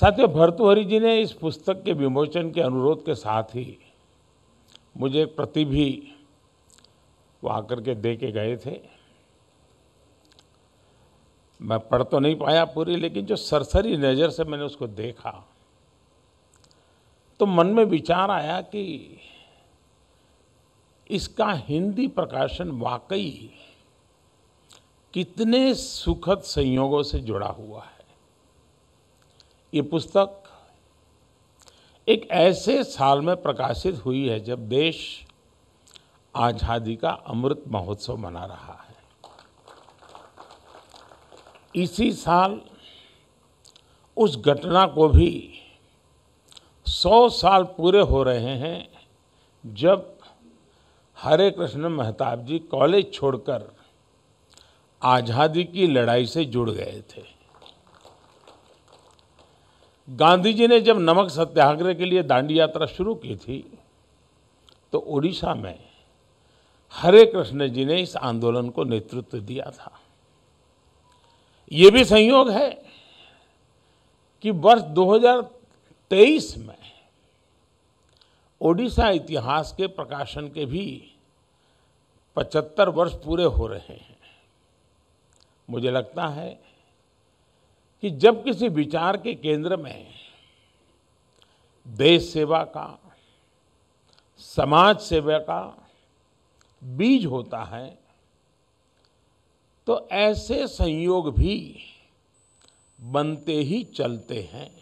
साथियों भर्तुहरि जी ने इस पुस्तक के विमोचन के अनुरोध के साथ ही मुझे एक प्रति भी वो आकर के दे के गए थे मैं पढ़ तो नहीं पाया पूरी लेकिन जो सरसरी नज़र से मैंने उसको देखा तो मन में विचार आया कि इसका हिंदी प्रकाशन वाकई कितने सुखद संयोगों से जुड़ा हुआ है ये पुस्तक एक ऐसे साल में प्रकाशित हुई है जब देश आज़ादी का अमृत महोत्सव मना रहा है इसी साल उस घटना को भी सौ साल पूरे हो रहे हैं जब हरे कृष्ण महताब जी कॉलेज छोड़कर आज़ादी की लड़ाई से जुड़ गए थे गांधी जी ने जब नमक सत्याग्रह के लिए दांडी यात्रा शुरू की थी तो उड़ीसा में हरे कृष्ण जी ने इस आंदोलन को नेतृत्व दिया था ये भी संयोग है कि वर्ष 2023 में ओडिशा इतिहास के प्रकाशन के भी 75 वर्ष पूरे हो रहे हैं मुझे लगता है कि जब किसी विचार के केंद्र में देश सेवा का समाज सेवा का बीज होता है तो ऐसे संयोग भी बनते ही चलते हैं